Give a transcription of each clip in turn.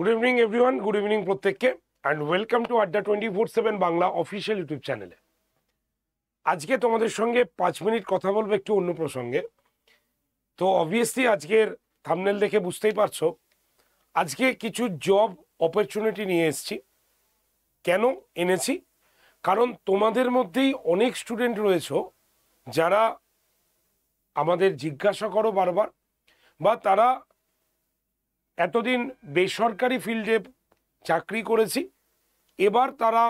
good evening everyone good evening প্রত্যেককে and welcome to Adda twenty four seven Bangla official YouTube চ্যানেলে আজকে তোমাদের সঙ্গে পাঁচ মিনিট কথা বলবো একটু অন্য প্রসঙ্গে তো অবভিয়াসলি আজকের থামনেল দেখে বুঝতেই পারছো আজকে কিছু জব অপরচুনিটি নিয়ে এসেছি কেন এনেছি কারণ তোমাদের মধ্যেই অনেক স্টুডেন্ট রয়েছে যারা আমাদের জিজ্ঞাসা করো বারবার বা তারা এতদিন বেসরকারি ফিল্ডে চাকরি করেছি এবার তারা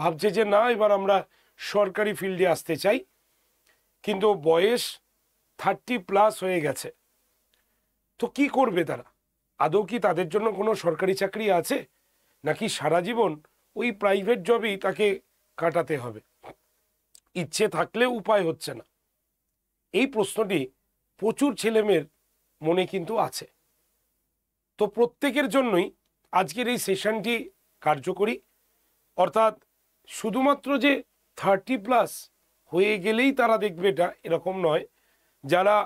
ভাবছে যে না এবার আমরা সরকারি ফিল্ডে আসতে চাই কিন্তু বয়স থার্টি প্লাস হয়ে গেছে তো কি করবে তারা আদৌ কি তাদের জন্য কোনো সরকারি চাকরি আছে নাকি সারা জীবন ওই প্রাইভেট জবেই তাকে কাটাতে হবে ইচ্ছে থাকলে উপায় হচ্ছে না এই প্রশ্নটি প্রচুর ছেলেমেয়ের মনে কিন্তু আছে তো প্রত্যেকের জন্যই আজকের এই সেশনটি কার্যকরী অর্থাৎ শুধুমাত্র যে থার্টি প্লাস হয়ে গেলেই তারা দেখবে এটা এরকম নয় যারা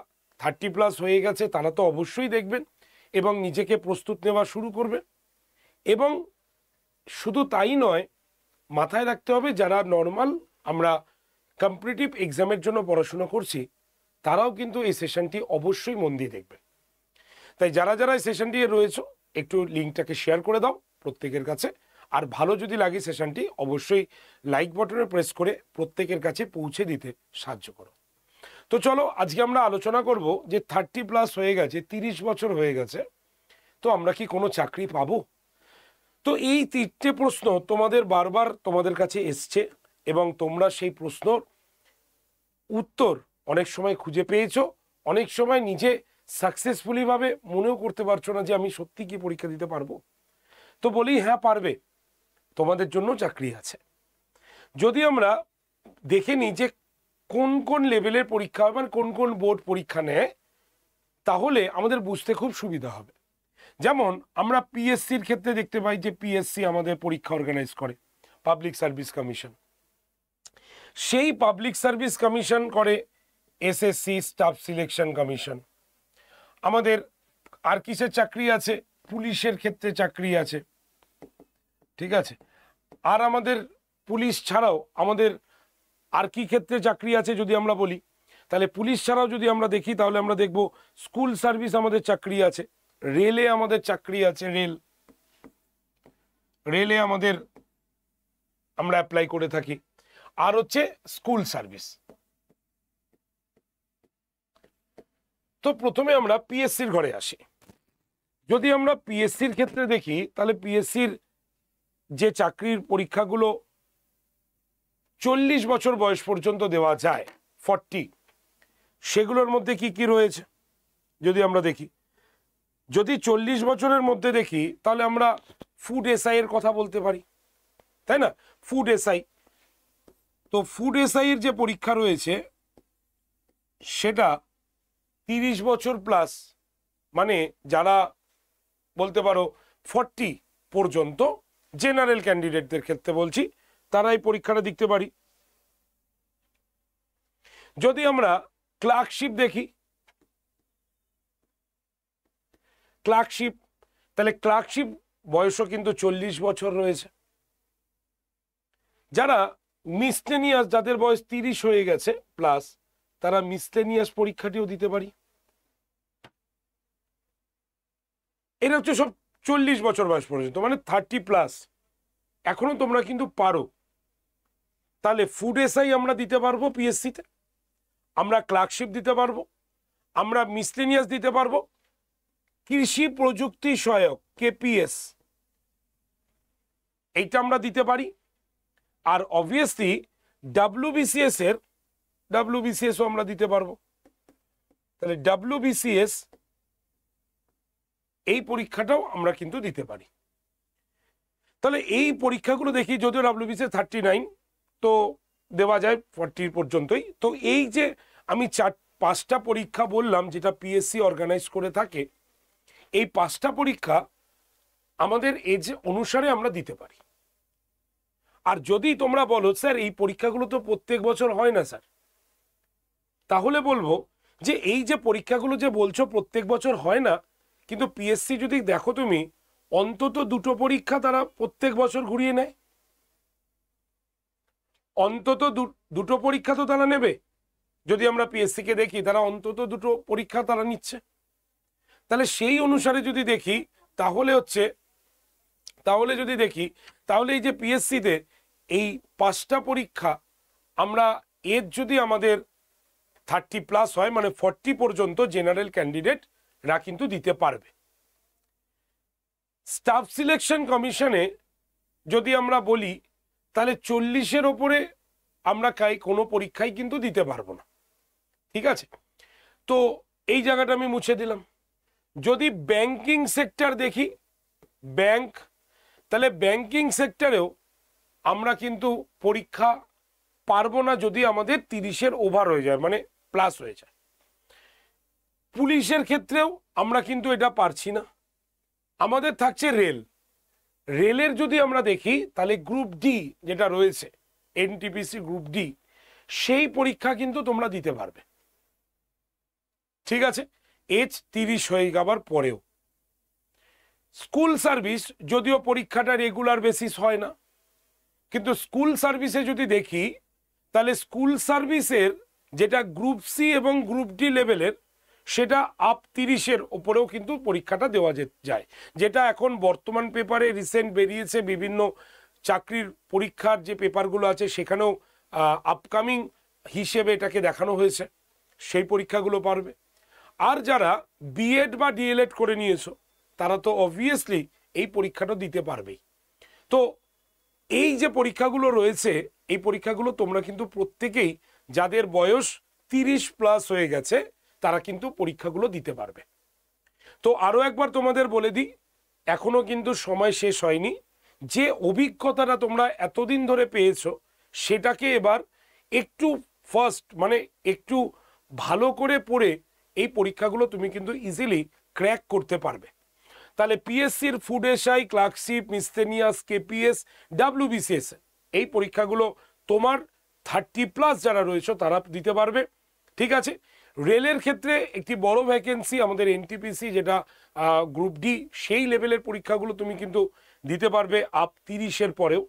থার্টি প্লাস হয়ে গেছে তারা তো অবশ্যই দেখবেন এবং নিজেকে প্রস্তুত নেওয়া শুরু করবে এবং শুধু তাই নয় মাথায় রাখতে হবে যারা নর্মাল আমরা কম্পিটিটিভ এক্সামের জন্য পড়াশোনা করছি তারাও কিন্তু এই সেশনটি অবশ্যই মন দিয়ে দেখবেন তাই যারা যারা এই সেশনটি রয়েছে একটু লিঙ্কটাকে শেয়ার করে দাও প্রত্যেকের কাছে আর ভালো যদি লাগে সেশনটি অবশ্যই লাইক বাটনে প্রেস করে প্রত্যেকের কাছে পৌঁছে দিতে সাহায্য করো তো চলো আজকে আমরা আলোচনা করব যে থার্টি প্লাস হয়ে গেছে তিরিশ বছর হয়ে গেছে তো আমরা কি কোনো চাকরি পাবো তো এই তিনটে প্রশ্ন তোমাদের বারবার তোমাদের কাছে এসছে এবং তোমরা সেই প্রশ্নর উত্তর অনেক সময় খুঁজে পেয়েছো অনেক সময় নিজে সাকসেসফুলিভাবে মনেও করতে পারছো না যে আমি সত্যি কি পরীক্ষা দিতে পারবো তো বলি হ্যাঁ পারবে তোমাদের জন্য চাকরি আছে যদি আমরা দেখে নিই যে কোন কোন লেভেলের পরীক্ষা হয় মানে কোন কোন বোর্ড পরীক্ষা নেয় তাহলে আমাদের বুঝতে খুব সুবিধা হবে যেমন আমরা পিএসসির ক্ষেত্রে দেখতে পাই যে পিএসসি আমাদের পরীক্ষা অর্গানাইজ করে পাবলিক সার্ভিস কমিশন সেই পাবলিক সার্ভিস কমিশন করে এসএসসি স্টাফ সিলেকশন কমিশন আমাদের আর কিসের চাকরি আছে পুলিশের ক্ষেত্রে চাকরি আছে ঠিক আছে আর আমাদের পুলিশ ছাড়াও আমাদের আর কি ক্ষেত্রে চাকরি আছে যদি আমরা বলি তাহলে পুলিশ ছাড়াও যদি আমরা দেখি তাহলে আমরা দেখব স্কুল সার্ভিস আমাদের চাকরি আছে রেলে আমাদের চাকরি আছে রেল রেলে আমাদের আমরা অ্যাপ্লাই করে থাকি আর হচ্ছে স্কুল সার্ভিস তো প্রথমে আমরা পিএসসির ঘরে আসি যদি আমরা পিএসসির ক্ষেত্রে দেখি তাহলে পিএসসির যে চাকরির পরীক্ষাগুলো চল্লিশ বছর বয়স পর্যন্ত দেওয়া যায় ফর্টি সেগুলোর মধ্যে কি কি রয়েছে যদি আমরা দেখি যদি চল্লিশ বছরের মধ্যে দেখি তাহলে আমরা ফুড এসআই এর কথা বলতে পারি তাই না ফুড এসআই তো ফুড এসআই এর যে পরীক্ষা রয়েছে সেটা তিরিশ বছর প্লাস মানে যারা বলতে পারো ফর্টি পর্যন্ত জেনারেল ক্যান্ডিডেটদের ক্ষেত্রে বলছি তারা এই পরীক্ষাটা দেখতে পারি যদি আমরা ক্লার্কশিপ দেখি ক্লার্কশিপ তাহলে ক্লার্কশিপ বয়সও কিন্তু চল্লিশ বছর রয়েছে যারা মিসলেনিয়াস যাদের বয়স তিরিশ হয়ে গেছে প্লাস তারা মিসলেনিয়াস পরীক্ষাটিও দিতে পারি এরা হচ্ছে সব চল্লিশ বছর বয়স পর্যন্ত মানে থার্টি প্লাস এখনও তোমরা কিন্তু পারো তাহলে ফুড এসআই আমরা দিতে পারবো পিএসসিতে আমরা ক্লার্কশিপ দিতে পারবো আমরা মিসলেনিয়াস দিতে পারবো কৃষি প্রযুক্তি সহায়ক কেপিএস এইটা আমরা দিতে পারি আর অবভিয়াসলি বিসিএস এর ডাব্লিউবিসিএসও আমরা দিতে পারবো তাহলে বিসিএস এই পরীক্ষাটাও আমরা কিন্তু দিতে পারি তাহলে এই পরীক্ষাগুলো দেখি যদিও বিসি থার্টি নাইন তো দেওয়া যায় ফর্টি পর্যন্তই তো এই যে আমি চার পাঁচটা পরীক্ষা বললাম যেটা পিএসসি অর্গানাইজ করে থাকে এই পাঁচটা পরীক্ষা আমাদের এজ অনুসারে আমরা দিতে পারি আর যদি তোমরা বলো স্যার এই পরীক্ষাগুলো তো প্রত্যেক বছর হয় না স্যার তাহলে বলবো যে এই যে পরীক্ষাগুলো যে বলছো প্রত্যেক বছর হয় না কিন্তু পিএসসি যদি দেখো তুমি অন্তত দুটো পরীক্ষা তারা প্রত্যেক বছর ঘুরিয়ে নেয় অন্তত দুটো পরীক্ষা তো তারা নেবে যদি আমরা পিএসসিকে দেখি তারা অন্তত দুটো পরীক্ষা তারা নিচ্ছে তাহলে সেই অনুসারে যদি দেখি তাহলে হচ্ছে তাহলে যদি দেখি তাহলে এই যে পিএসসিতে এই পাঁচটা পরীক্ষা আমরা এর যদি আমাদের থার্টি প্লাস হয় মানে ফর্টি পর্যন্ত জেনারেল ক্যান্ডিডেট এরা কিন্তু দিতে পারবে স্টাফ সিলেকশন কমিশনে যদি আমরা বলি তাহলে চল্লিশের ওপরে আমরা কাই কোনো পরীক্ষায় কিন্তু দিতে পারবো না ঠিক আছে তো এই জায়গাটা আমি মুছে দিলাম যদি ব্যাংকিং সেক্টর দেখি ব্যাংক তাহলে ব্যাংকিং সেক্টরেও আমরা কিন্তু পরীক্ষা পারবো না যদি আমাদের তিরিশের ওভার হয়ে যায় মানে প্লাস হয়ে যায় পুলিশের ক্ষেত্রেও আমরা কিন্তু এটা পারছি না আমাদের থাকছে রেল রেলের যদি আমরা দেখি তাহলে গ্রুপ ডি যেটা রয়েছে এনটিপিসি গ্রুপ ডি সেই পরীক্ষা কিন্তু তোমরা দিতে পারবে ঠিক আছে এজ তিরিশ হয়ে যাবার পরেও স্কুল সার্ভিস যদিও পরীক্ষাটা রেগুলার বেসিস হয় না কিন্তু স্কুল সার্ভিসে যদি দেখি তাহলে স্কুল সার্ভিসের যেটা গ্রুপ সি এবং গ্রুপ ডি লেভেলের সেটা আপ তিরিশের ওপরেও কিন্তু পরীক্ষাটা দেওয়া যায় যেটা এখন বর্তমান পেপারে রিসেন্ট বেরিয়েছে বিভিন্ন চাকরির পরীক্ষার যে পেপারগুলো আছে সেখানেও আপকামিং হিসেবে এটাকে দেখানো হয়েছে সেই পরীক্ষাগুলো পারবে আর যারা বিএড বা ডিএলএড করে নিয়েছো তারা তো অবভিয়াসলি এই পরীক্ষাটা দিতে পারবেই তো এই যে পরীক্ষাগুলো রয়েছে এই পরীক্ষাগুলো তোমরা কিন্তু প্রত্যেকেই যাদের বয়স তিরিশ প্লাস হয়ে গেছে তারা কিন্তু পরীক্ষাগুলো দিতে পারবে তো আরও একবার তোমাদের বলে দিই এখনও কিন্তু সময় শেষ হয়নি যে অভিজ্ঞতাটা তোমরা এতদিন ধরে পেয়েছো সেটাকে এবার একটু ফার্স্ট মানে একটু ভালো করে পড়ে এই পরীক্ষাগুলো তুমি কিন্তু ইজিলি ক্র্যাক করতে পারবে তাহলে পিএসসির food SI clerkship miscellaneous KPS WBCS এই পরীক্ষাগুলো তোমার থার্টি প্লাস যারা রয়েছে তারা দিতে পারবে ঠিক আছে রেলের ক্ষেত্রে একটি বড় ভ্যাকেন্সি আমাদের এনটিপিসি যেটা গ্রুপ ডি সেই লেভেলের পরীক্ষাগুলো তুমি কিন্তু দিতে পারবে আপ তিরিশের পরেও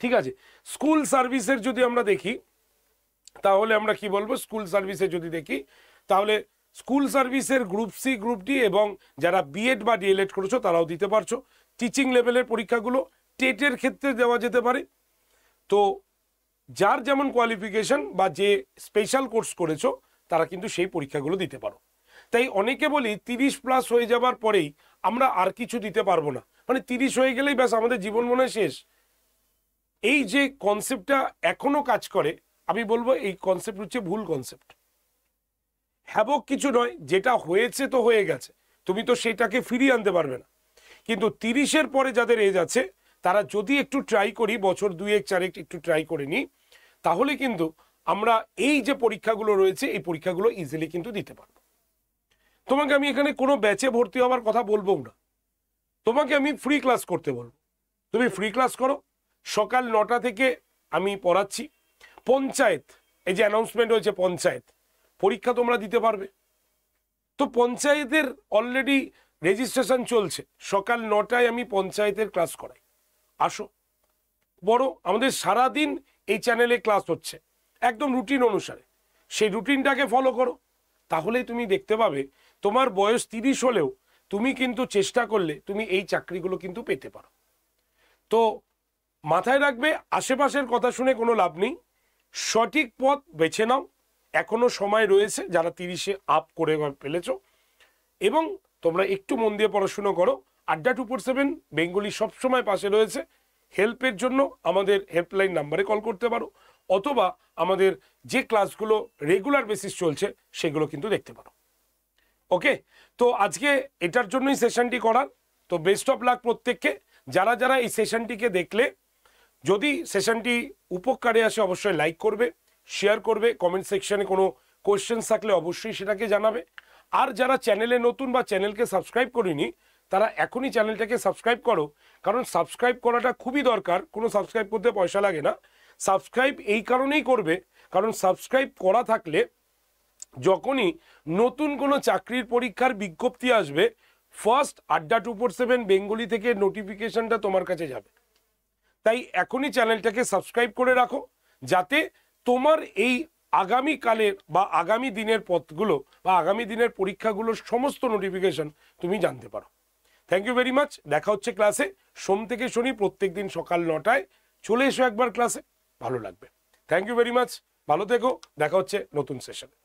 ঠিক আছে স্কুল সার্ভিসের যদি আমরা দেখি তাহলে আমরা কি বলবো স্কুল সার্ভিসে যদি দেখি তাহলে স্কুল সার্ভিসের গ্রুপ সি গ্রুপ ডি এবং যারা বিএড বা ডিএলএড করেছো তারাও দিতে পারছো টিচিং লেভেলের পরীক্ষাগুলো টেটের ক্ষেত্রে দেওয়া যেতে পারে তো যার যেমন কোয়ালিফিকেশন বা যে স্পেশাল কোর্স করেছো তারা কিন্তু সেই পরীক্ষাগুলো দিতে পারো তাই অনেকে বলি তিরিশ প্লাস হয়ে যাবার পরেই আমরা আর কিছু দিতে পারবো না মানে তিরিশ হয়ে গেলেই ব্যাস আমাদের জীবন মনে শেষ এই যে কনসেপ্টটা এখনো কাজ করে আমি বলবো এই কনসেপ্ট হচ্ছে ভুল কনসেপ্ট হ্যাবক কিছু নয় যেটা হয়েছে তো হয়ে গেছে তুমি তো সেটাকে ফিরিয়ে আনতে পারবে না কিন্তু তিরিশের পরে যাদের এজ আছে তারা যদি একটু ট্রাই করি বছর দুই এক চারেক একটু ট্রাই করে নিই তাহলে কিন্তু আমরা এই যে পরীক্ষাগুলো রয়েছে এই পরীক্ষাগুলো ইজিলি কিন্তু দিতে পারবো তোমাকে আমি এখানে কোনো ব্যাচে ভর্তি হওয়ার কথা বলবো না তোমাকে আমি ফ্রি ক্লাস করতে বলবো তুমি ফ্রি ক্লাস করো সকাল নটা থেকে আমি পড়াচ্ছি পঞ্চায়েত এই যে অ্যানাউন্সমেন্ট হয়েছে পঞ্চায়েত পরীক্ষা তোমরা দিতে পারবে তো পঞ্চায়েতের অলরেডি রেজিস্ট্রেশন চলছে সকাল নটায় আমি পঞ্চায়েতের ক্লাস করাই আসো বড় আমাদের সারাদিন এই চ্যানেলে ক্লাস হচ্ছে একদম রুটিন অনুসারে সেই রুটিনটাকে ফলো করো তাহলেই তুমি দেখতে পাবে তোমার বয়স তিরিশ হলেও তুমি কিন্তু চেষ্টা করলে তুমি এই চাকরিগুলো কিন্তু পেতে পারো তো মাথায় রাখবে আশেপাশের কথা শুনে কোনো লাভ নেই সঠিক পথ বেছে নাও এখনও সময় রয়েছে যারা তিরিশে আপ করে ফেলেছ এবং তোমরা একটু মন দিয়ে পড়াশুনো করো আড্ডা টু ফোর সেভেন বেঙ্গলি সবসময় পাশে রয়েছে হেল্পের জন্য আমাদের হেল্পলাইন নাম্বারে কল করতে পারো অথবা আমাদের যে ক্লাসগুলো রেগুলার বেসিস চলছে সেগুলো কিন্তু দেখতে পারো ওকে তো আজকে এটার জন্যই সেশনটি করার তো বেস্ট অফ লাক প্রত্যেককে যারা যারা এই সেশনটিকে দেখলে যদি সেশনটি উপকারে আসে অবশ্যই লাইক করবে শেয়ার করবে কমেন্ট সেকশানে কোনো কোয়েশ্চেন থাকলে অবশ্যই সেটাকে জানাবে আর যারা চ্যানেলে নতুন বা চ্যানেলকে সাবস্ক্রাইব করিনি তারা এখনই চ্যানেলটাকে সাবস্ক্রাইব করো কারণ সাবস্ক্রাইব করাটা খুবই দরকার কোনো সাবস্ক্রাইব করতে পয়সা লাগে না সাবস্ক্রাইব এই কারণেই করবে কারণ সাবস্ক্রাইব করা থাকলে যখনই নতুন কোনো চাকরির পরীক্ষার বিজ্ঞপ্তি আসবে ফার্স্ট আড্ডা টু ফোর সেভেন বেঙ্গলি থেকে নোটিফিকেশনটা তোমার কাছে যাবে তাই এখনই চ্যানেলটাকে সাবস্ক্রাইব করে রাখো যাতে তোমার এই আগামীকালের বা আগামী দিনের পথগুলো বা আগামী দিনের পরীক্ষাগুলোর সমস্ত নোটিফিকেশন তুমি জানতে পারো থ্যাংক ইউ ভেরি মাচ দেখা হচ্ছে ক্লাসে সোম থেকে শনি প্রত্যেক দিন সকাল নটায় চলে এসো একবার ক্লাসে ভালো লাগবে থ্যাংক ইউ ভেরি মাচ ভালো থেকো দেখা হচ্ছে নতুন সেশনে